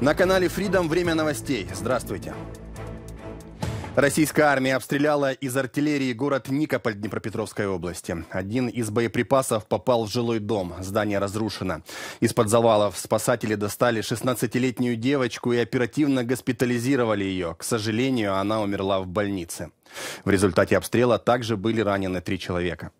На канале Freedom время новостей. Здравствуйте. Российская армия обстреляла из артиллерии город Никополь Днепропетровской области. Один из боеприпасов попал в жилой дом. Здание разрушено. Из-под завалов спасатели достали 16-летнюю девочку и оперативно госпитализировали ее. К сожалению, она умерла в больнице. В результате обстрела также были ранены три человека.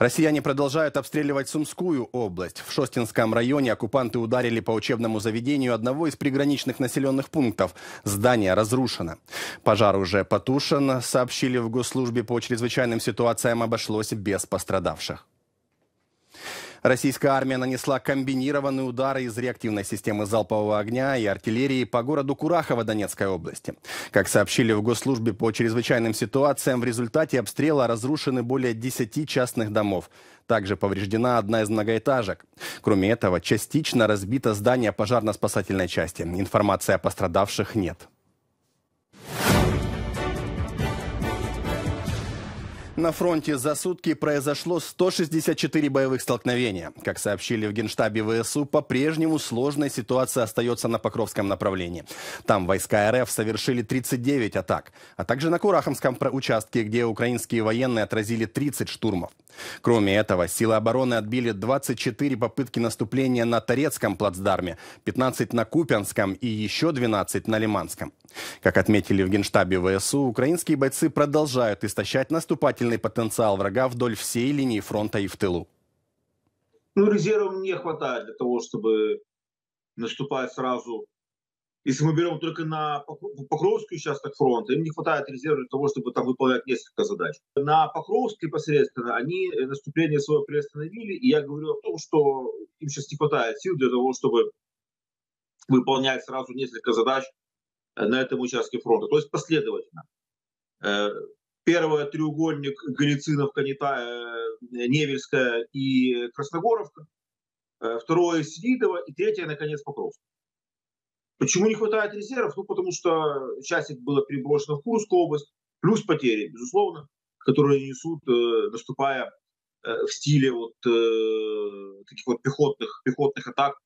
Россияне продолжают обстреливать Сумскую область. В Шостинском районе оккупанты ударили по учебному заведению одного из приграничных населенных пунктов. Здание разрушено. Пожар уже потушен. Сообщили в госслужбе по чрезвычайным ситуациям обошлось без пострадавших. Российская армия нанесла комбинированные удары из реактивной системы залпового огня и артиллерии по городу Курахово Донецкой области. Как сообщили в Госслужбе по чрезвычайным ситуациям, в результате обстрела разрушены более 10 частных домов. Также повреждена одна из многоэтажек. Кроме этого, частично разбито здание пожарно-спасательной части. Информации о пострадавших нет. На фронте за сутки произошло 164 боевых столкновения. Как сообщили в Генштабе ВСУ, по-прежнему сложная ситуация остается на Покровском направлении. Там войска РФ совершили 39 атак, а также на Курахомском участке, где украинские военные отразили 30 штурмов. Кроме этого, силы обороны отбили 24 попытки наступления на Торецком плацдарме, 15 на Купянском и еще 12 на Лиманском. Как отметили в Генштабе ВСУ, украинские бойцы продолжают истощать наступательный потенциал врага вдоль всей линии фронта и в тылу. Ну, резервов не хватает для того, чтобы наступать сразу. Если мы берем только на Покровский участок фронта, им не хватает резервов для того, чтобы там выполнять несколько задач. На Покровске непосредственно они наступление свое приостановили, и я говорю о том, что им сейчас не хватает сил для того, чтобы выполнять сразу несколько задач Э, на этом участке фронта. То есть последовательно. Э, Первый треугольник Галицинов, Канита, э, Невельская и Красногоровка. Второе Селидово и третье, наконец, Покровск. Почему не хватает резервов? Ну, потому что часть их было переброшено в Курскую область, плюс потери, безусловно, которые несут, наступая в стиле вот таких вот пехотных, пехотных атак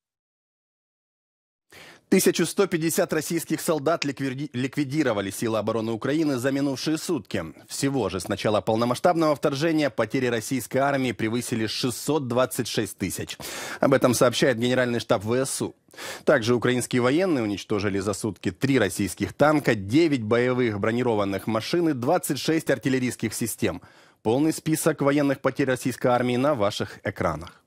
1150 российских солдат ликвидировали силы обороны Украины за минувшие сутки. Всего же с начала полномасштабного вторжения потери российской армии превысили 626 тысяч. Об этом сообщает Генеральный штаб ВСУ. Также украинские военные уничтожили за сутки три российских танка, 9 боевых бронированных машин и 26 артиллерийских систем. Полный список военных потерь российской армии на ваших экранах.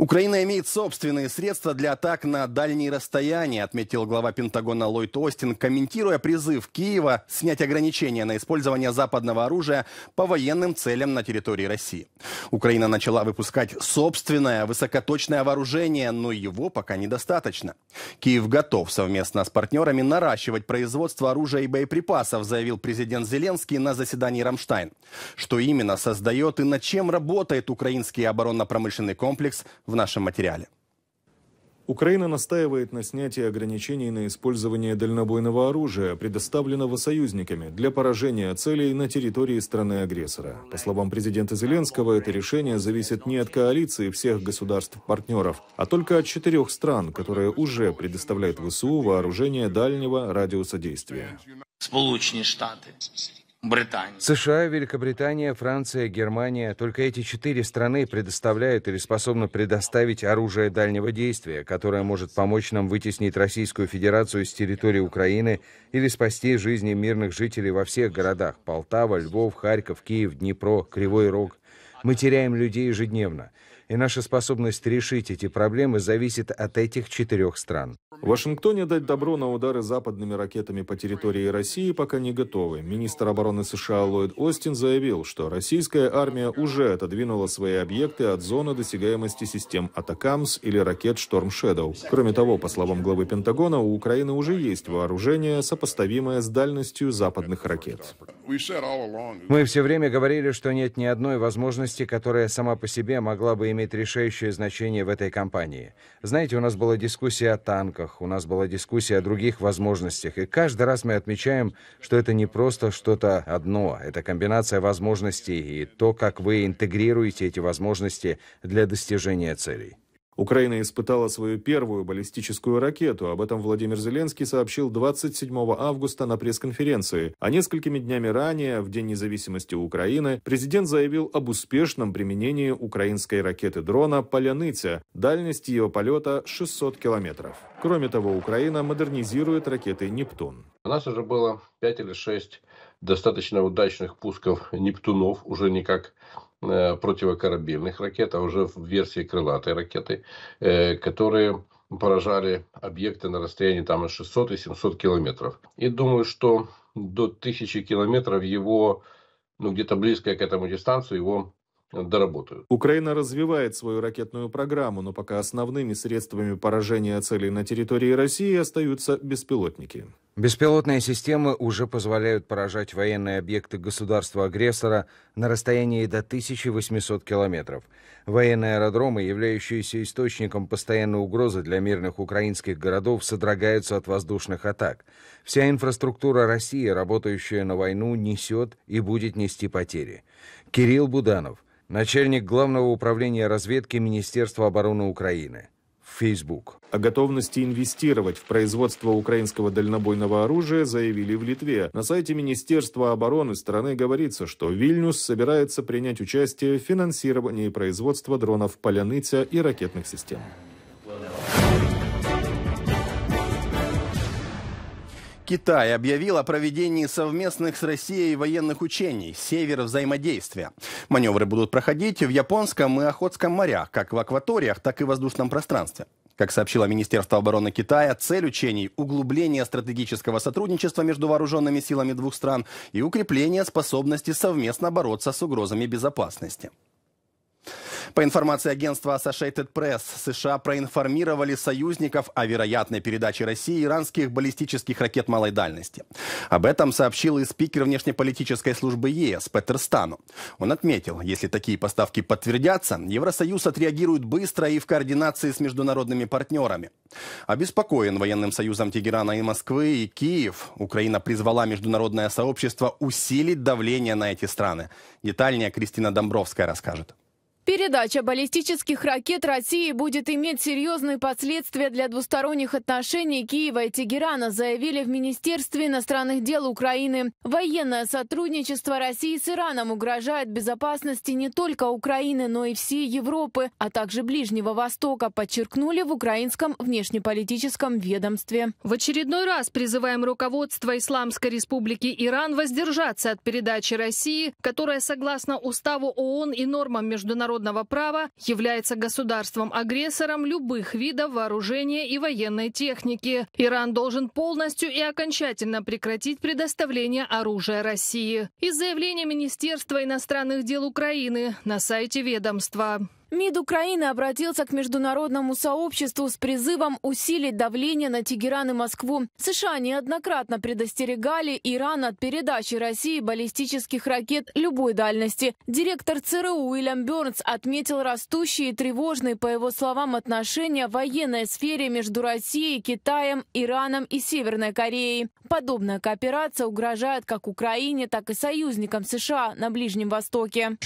Украина имеет собственные средства для атак на дальние расстояния, отметил глава Пентагона Ллойд Остин, комментируя призыв Киева снять ограничения на использование западного оружия по военным целям на территории России. Украина начала выпускать собственное высокоточное вооружение, но его пока недостаточно. Киев готов совместно с партнерами наращивать производство оружия и боеприпасов, заявил президент Зеленский на заседании Рамштайн. Что именно создает и над чем работает украинский оборонно-промышленный комплекс – в нашем материале. Украина настаивает на снятии ограничений на использование дальнобойного оружия, предоставленного союзниками, для поражения целей на территории страны-агрессора. По словам президента Зеленского, это решение зависит не от коалиции всех государств-партнеров, а только от четырех стран, которые уже предоставляют ВСУ вооружение дальнего радиуса действия. Сполученные Штаты, Британии. США, Великобритания, Франция, Германия. Только эти четыре страны предоставляют или способны предоставить оружие дальнего действия, которое может помочь нам вытеснить Российскую Федерацию с территории Украины или спасти жизни мирных жителей во всех городах – Полтава, Львов, Харьков, Киев, Днепро, Кривой Рог. Мы теряем людей ежедневно – и наша способность решить эти проблемы зависит от этих четырех стран. В Вашингтоне дать добро на удары западными ракетами по территории России пока не готовы. Министр обороны США Ллойд Остин заявил, что российская армия уже отодвинула свои объекты от зоны досягаемости систем «Атакамс» или ракет «Шторм Шэдоу». Кроме того, по словам главы Пентагона, у Украины уже есть вооружение, сопоставимое с дальностью западных ракет. Мы все время говорили, что нет ни одной возможности, которая сама по себе могла бы иметь имеет решающее значение в этой кампании. Знаете, у нас была дискуссия о танках, у нас была дискуссия о других возможностях, и каждый раз мы отмечаем, что это не просто что-то одно, это комбинация возможностей и то, как вы интегрируете эти возможности для достижения целей. Украина испытала свою первую баллистическую ракету. Об этом Владимир Зеленский сообщил 27 августа на пресс-конференции. А несколькими днями ранее, в День независимости Украины, президент заявил об успешном применении украинской ракеты-дрона «Поляныця». Дальность ее полета 600 километров. Кроме того, Украина модернизирует ракеты «Нептун». У нас уже было 5 или 6 достаточно удачных пусков «Нептунов», уже не как Э, противокорабельных ракет, а уже в версии крылатой ракеты, э, которые поражали объекты на расстоянии там 600 и 700 километров. И думаю, что до 1000 километров его, ну где-то близко к этому дистанцию, его доработают. Украина развивает свою ракетную программу, но пока основными средствами поражения целей на территории России остаются беспилотники. Беспилотные системы уже позволяют поражать военные объекты государства-агрессора на расстоянии до 1800 километров. Военные аэродромы, являющиеся источником постоянной угрозы для мирных украинских городов, содрогаются от воздушных атак. Вся инфраструктура России, работающая на войну, несет и будет нести потери. Кирилл Буданов, начальник Главного управления разведки Министерства обороны Украины. Facebook. О готовности инвестировать в производство украинского дальнобойного оружия заявили в Литве. На сайте Министерства обороны страны говорится, что Вильнюс собирается принять участие в финансировании производства дронов «Поляныця» и ракетных систем. Китай объявил о проведении совместных с Россией военных учений «Север взаимодействия». Маневры будут проходить в Японском и Охотском морях, как в акваториях, так и в воздушном пространстве. Как сообщило Министерство обороны Китая, цель учений – углубление стратегического сотрудничества между вооруженными силами двух стран и укрепление способности совместно бороться с угрозами безопасности. По информации агентства Associated Press, США проинформировали союзников о вероятной передаче России иранских баллистических ракет малой дальности. Об этом сообщил и спикер внешнеполитической службы ЕС Петер Стану. Он отметил, если такие поставки подтвердятся, Евросоюз отреагирует быстро и в координации с международными партнерами. Обеспокоен военным союзом Тегерана и Москвы и Киев, Украина призвала международное сообщество усилить давление на эти страны. Детальнее Кристина Домбровская расскажет. Передача баллистических ракет России будет иметь серьезные последствия для двусторонних отношений Киева и Тегерана, заявили в Министерстве иностранных дел Украины. Военное сотрудничество России с Ираном угрожает безопасности не только Украины, но и всей Европы, а также Ближнего Востока, подчеркнули в украинском внешнеполитическом ведомстве. В очередной раз призываем руководство Исламской Республики Иран воздержаться от передачи России, которая, согласно уставу ООН и нормам международного международного права является государством-агрессором любых видов вооружения и военной техники. Иран должен полностью и окончательно прекратить предоставление оружия России. Из заявления Министерства иностранных дел Украины на сайте ведомства. МИД Украины обратился к международному сообществу с призывом усилить давление на Тегеран и Москву. США неоднократно предостерегали Иран от передачи России баллистических ракет любой дальности. Директор ЦРУ Уильям Бернс отметил растущие и тревожные, по его словам, отношения в военной сфере между Россией, Китаем, Ираном и Северной Кореей. Подобная кооперация угрожает как Украине, так и союзникам США на Ближнем Востоке.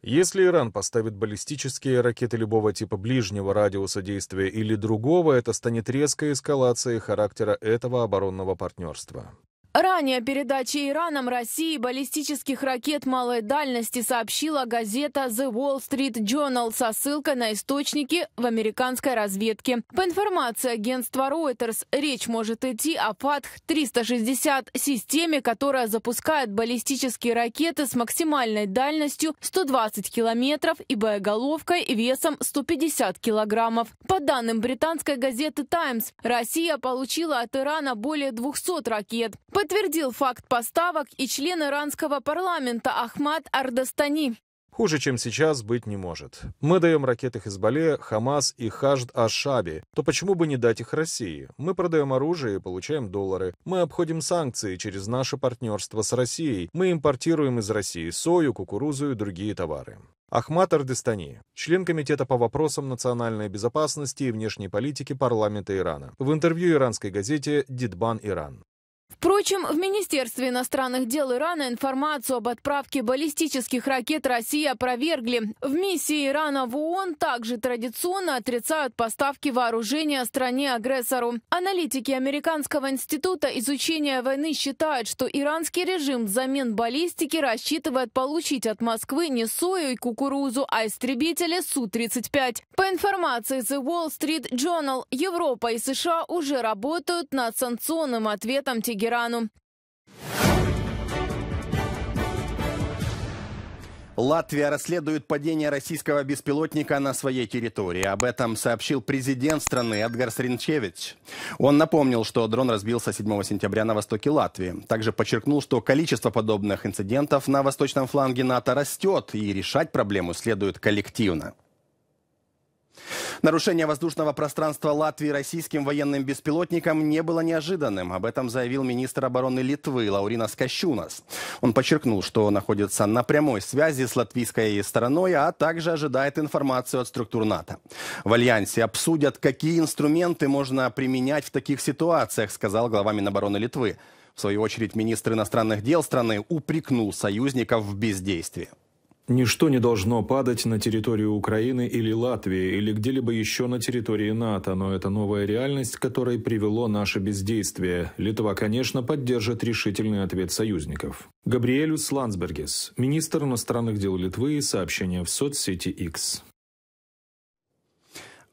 Если Иран поставит баллистические ракеты любого типа ближнего радиуса действия или другого, это станет резкой эскалацией характера этого оборонного партнерства. Ранее о Ираном России баллистических ракет малой дальности сообщила газета The Wall Street Journal со ссылкой на источники в американской разведке. По информации агентства Reuters, речь может идти о ФАТХ-360 системе, которая запускает баллистические ракеты с максимальной дальностью 120 километров и боеголовкой весом 150 килограммов. По данным британской газеты Times, Россия получила от Ирана более 200 ракет. Подтвердил факт поставок и член иранского парламента Ахмад Ардастани. Хуже, чем сейчас, быть не может. Мы даем ракеты Хизбалле, Хамас и Хажд Ашаби. То почему бы не дать их России? Мы продаем оружие и получаем доллары. Мы обходим санкции через наше партнерство с Россией. Мы импортируем из России сою, кукурузу и другие товары. Ахмат Ардестани, член Комитета по вопросам национальной безопасности и внешней политики парламента Ирана. В интервью иранской газете «Дидбан Иран». Впрочем, в Министерстве иностранных дел Ирана информацию об отправке баллистических ракет России опровергли. В миссии Ирана в ООН также традиционно отрицают поставки вооружения стране-агрессору. Аналитики Американского института изучения войны считают, что иранский режим взамен баллистики рассчитывает получить от Москвы не сою и кукурузу, а истребители Су-35. По информации The Wall Street Journal, Европа и США уже работают над санкционным ответом Тегерана Тегерану. Латвия расследует падение российского беспилотника на своей территории. Об этом сообщил президент страны Эдгар Сринчевич. Он напомнил, что дрон разбился 7 сентября на востоке Латвии. Также подчеркнул, что количество подобных инцидентов на восточном фланге НАТО растет, и решать проблему следует коллективно. Нарушение воздушного пространства Латвии российским военным беспилотником не было неожиданным. Об этом заявил министр обороны Литвы Лаурина Скощунас. Он подчеркнул, что находится на прямой связи с латвийской стороной, а также ожидает информацию от структур НАТО. В Альянсе обсудят, какие инструменты можно применять в таких ситуациях, сказал глава Минобороны Литвы. В свою очередь, министр иностранных дел страны упрекнул союзников в бездействии. Ничто не должно падать на территорию Украины или Латвии, или где-либо еще на территории НАТО, но это новая реальность, которой привело наше бездействие. Литва, конечно, поддержит решительный ответ союзников. Габриэлюс Лансбергес, министр иностранных дел Литвы, сообщение в соцсети X.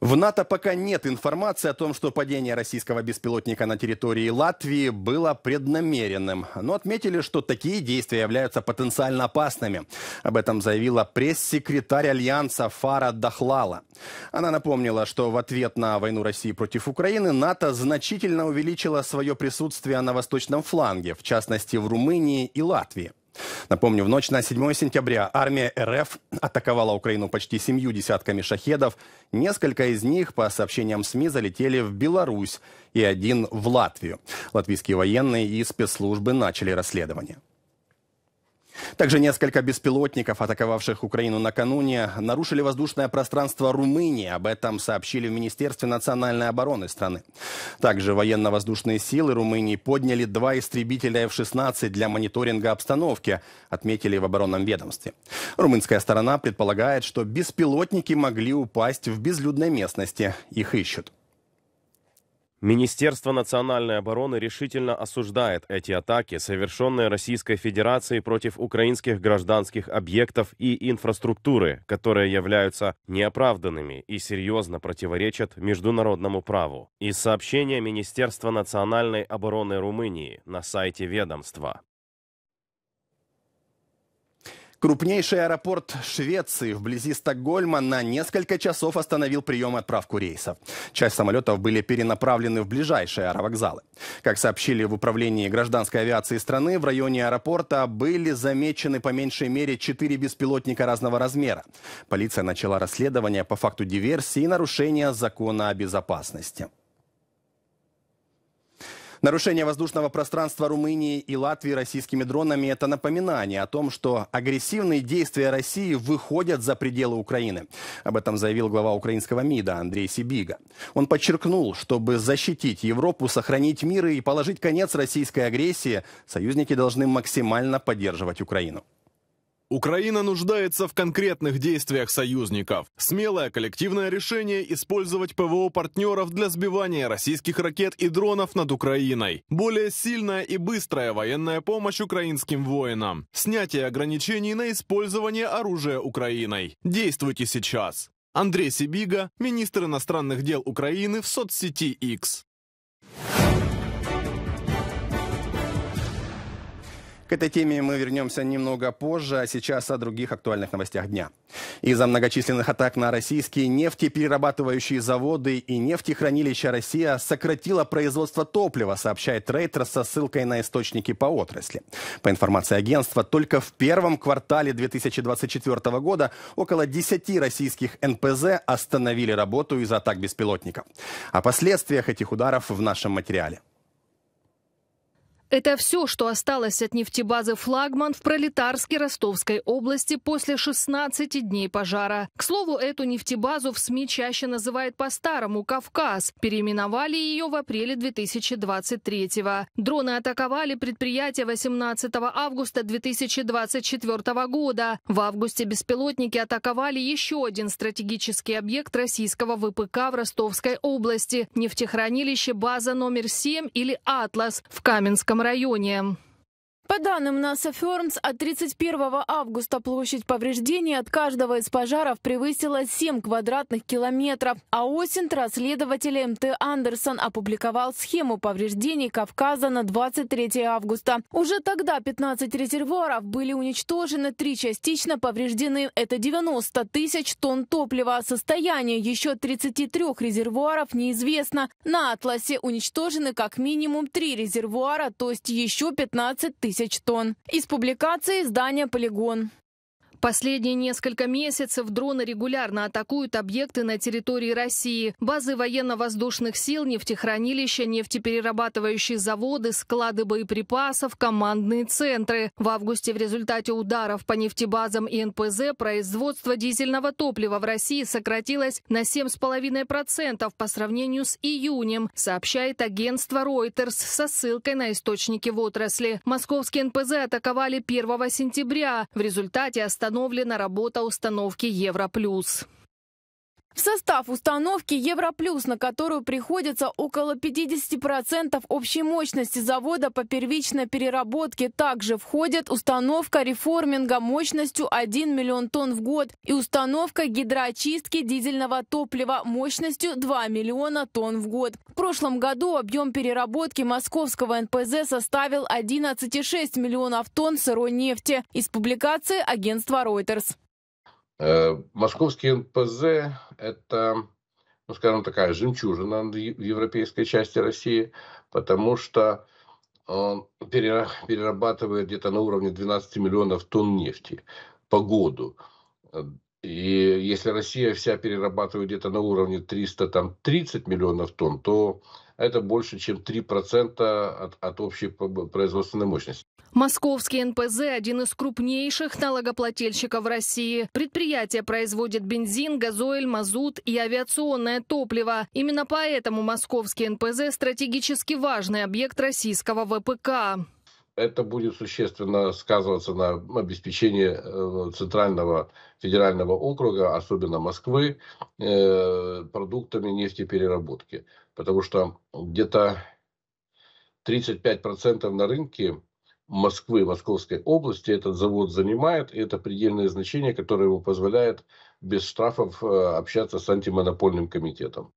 В НАТО пока нет информации о том, что падение российского беспилотника на территории Латвии было преднамеренным, но отметили, что такие действия являются потенциально опасными. Об этом заявила пресс-секретарь Альянса Фара Дахлала. Она напомнила, что в ответ на войну России против Украины НАТО значительно увеличило свое присутствие на восточном фланге, в частности в Румынии и Латвии. Напомню, в ночь на 7 сентября армия РФ атаковала Украину почти семью десятками шахедов. Несколько из них, по сообщениям СМИ, залетели в Беларусь и один в Латвию. Латвийские военные и спецслужбы начали расследование. Также несколько беспилотников, атаковавших Украину накануне, нарушили воздушное пространство Румынии. Об этом сообщили в Министерстве национальной обороны страны. Также военно-воздушные силы Румынии подняли два истребителя F-16 для мониторинга обстановки, отметили в оборонном ведомстве. Румынская сторона предполагает, что беспилотники могли упасть в безлюдной местности. Их ищут. Министерство национальной обороны решительно осуждает эти атаки, совершенные Российской Федерацией против украинских гражданских объектов и инфраструктуры, которые являются неоправданными и серьезно противоречат международному праву. Из сообщения Министерства национальной обороны Румынии на сайте ведомства. Крупнейший аэропорт Швеции вблизи Стокгольма на несколько часов остановил прием и отправку рейсов. Часть самолетов были перенаправлены в ближайшие аэровокзалы. Как сообщили в управлении гражданской авиации страны, в районе аэропорта были замечены по меньшей мере четыре беспилотника разного размера. Полиция начала расследование по факту диверсии и нарушения закона о безопасности. Нарушение воздушного пространства Румынии и Латвии российскими дронами – это напоминание о том, что агрессивные действия России выходят за пределы Украины. Об этом заявил глава украинского МИДа Андрей Сибига. Он подчеркнул, чтобы защитить Европу, сохранить мир и положить конец российской агрессии, союзники должны максимально поддерживать Украину. Украина нуждается в конкретных действиях союзников. Смелое коллективное решение использовать ПВО партнеров для сбивания российских ракет и дронов над Украиной. Более сильная и быстрая военная помощь украинским воинам. Снятие ограничений на использование оружия Украиной. Действуйте сейчас. Андрей Сибига, министр иностранных дел Украины в соцсети X. К этой теме мы вернемся немного позже, а сейчас о других актуальных новостях дня. Из-за многочисленных атак на российские нефтеперерабатывающие заводы и нефтехранилища Россия сократила производство топлива, сообщает Рейтер со ссылкой на источники по отрасли. По информации агентства, только в первом квартале 2024 года около 10 российских НПЗ остановили работу из-за атак беспилотников. О последствиях этих ударов в нашем материале. Это все, что осталось от нефтебазы «Флагман» в пролетарской Ростовской области после 16 дней пожара. К слову, эту нефтебазу в СМИ чаще называют по-старому «Кавказ». Переименовали ее в апреле 2023 -го. Дроны атаковали предприятие 18 августа 2024 года. В августе беспилотники атаковали еще один стратегический объект российского ВПК в Ростовской области – нефтехранилище база номер 7 или «Атлас» в Каменском районе по данным НАСА Фермс, от 31 августа площадь повреждений от каждого из пожаров превысила 7 квадратных километров. А осень расследователи МТ Андерсон опубликовал схему повреждений Кавказа на 23 августа. Уже тогда 15 резервуаров были уничтожены, три частично повреждены. Это 90 тысяч тонн топлива. Состояние еще 33 резервуаров неизвестно. На «Атласе» уничтожены как минимум три резервуара, то есть еще 15 тысяч тысяч тонн. Из публикации издания «Полигон». Последние несколько месяцев дроны регулярно атакуют объекты на территории России. Базы военно-воздушных сил, нефтехранилища, нефтеперерабатывающие заводы, склады боеприпасов, командные центры. В августе в результате ударов по нефтебазам и НПЗ производство дизельного топлива в России сократилось на 7,5% по сравнению с июнем, сообщает агентство Reuters со ссылкой на источники в отрасли. Московские НПЗ атаковали 1 сентября. В результате остановки возобновлена работа установки «Европлюс». В состав установки «Европлюс», на которую приходится около 50% общей мощности завода по первичной переработке, также входят установка реформинга мощностью 1 миллион тонн в год и установка гидроочистки дизельного топлива мощностью 2 миллиона тонн в год. В прошлом году объем переработки московского НПЗ составил 11,6 миллионов тонн сырой нефти из публикации агентства Reuters. Э, Московский НПЗ – это, ну, скажем, такая жемчужина в европейской части России, потому что он перерабатывает где-то на уровне 12 миллионов тонн нефти по году. И если Россия вся перерабатывает где-то на уровне 330 миллионов тонн, то это больше, чем 3% от, от общей производственной мощности. Московский НПЗ – один из крупнейших налогоплательщиков России. Предприятие производит бензин, газоиль, мазут и авиационное топливо. Именно поэтому московский НПЗ – стратегически важный объект российского ВПК. Это будет существенно сказываться на обеспечении э, Центрального федерального округа, особенно Москвы, э, продуктами нефтепереработки. Потому что где-то 35% на рынке Москвы, Московской области этот завод занимает. И это предельное значение, которое ему позволяет без штрафов э, общаться с антимонопольным комитетом.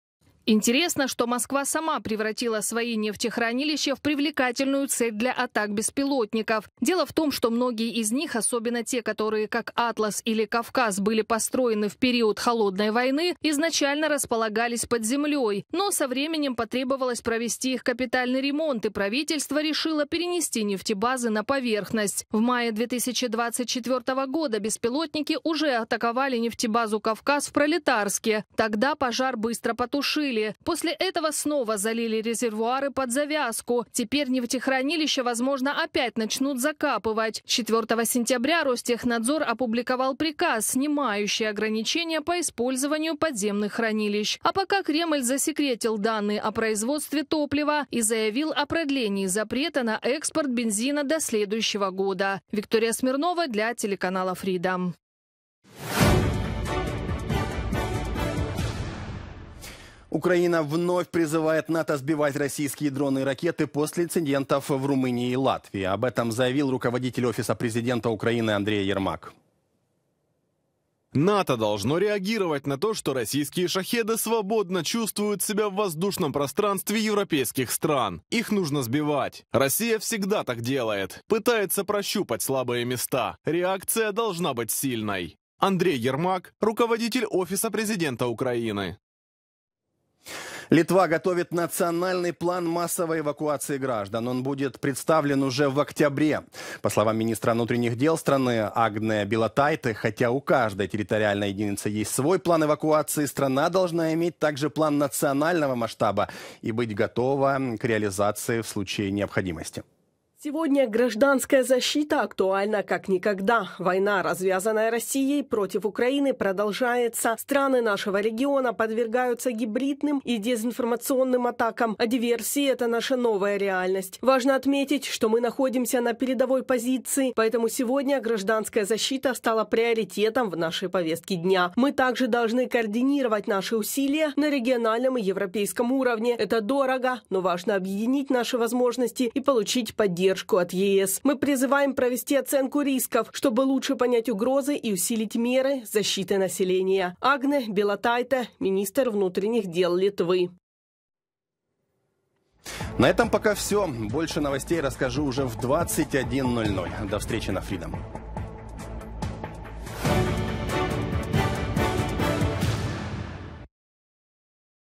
Интересно, что Москва сама превратила свои нефтехранилища в привлекательную цель для атак беспилотников. Дело в том, что многие из них, особенно те, которые как «Атлас» или «Кавказ» были построены в период Холодной войны, изначально располагались под землей. Но со временем потребовалось провести их капитальный ремонт, и правительство решило перенести нефтебазы на поверхность. В мае 2024 года беспилотники уже атаковали нефтебазу «Кавказ» в Пролетарске. Тогда пожар быстро потушили выпили. После этого снова залили резервуары под завязку. Теперь нефтехранилища, возможно, опять начнут закапывать. 4 сентября Ростехнадзор опубликовал приказ, снимающий ограничения по использованию подземных хранилищ. А пока Кремль засекретил данные о производстве топлива и заявил о продлении запрета на экспорт бензина до следующего года. Виктория Смирнова для телеканала Freedom. Украина вновь призывает НАТО сбивать российские дроны и ракеты после инцидентов в Румынии и Латвии. Об этом заявил руководитель Офиса президента Украины Андрей Ермак. НАТО должно реагировать на то, что российские шахеды свободно чувствуют себя в воздушном пространстве европейских стран. Их нужно сбивать. Россия всегда так делает. Пытается прощупать слабые места. Реакция должна быть сильной. Андрей Ермак, руководитель Офиса президента Украины. Литва готовит национальный план массовой эвакуации граждан. Он будет представлен уже в октябре. По словам министра внутренних дел страны Агне Белотайте, хотя у каждой территориальной единицы есть свой план эвакуации, страна должна иметь также план национального масштаба и быть готова к реализации в случае необходимости. Сегодня гражданская защита актуальна как никогда. Война, развязанная Россией против Украины, продолжается. Страны нашего региона подвергаются гибридным и дезинформационным атакам, а диверсии – это наша новая реальность. Важно отметить, что мы находимся на передовой позиции, поэтому сегодня гражданская защита стала приоритетом в нашей повестке дня. Мы также должны координировать наши усилия на региональном и европейском уровне. Это дорого, но важно объединить наши возможности и получить поддержку поддержку от ЕС. Мы призываем провести оценку рисков, чтобы лучше понять угрозы и усилить меры защиты населения. Агне Белотайта, министр внутренних дел Литвы. На этом пока все. Больше новостей расскажу уже в 21.00. До встречи на Freedom.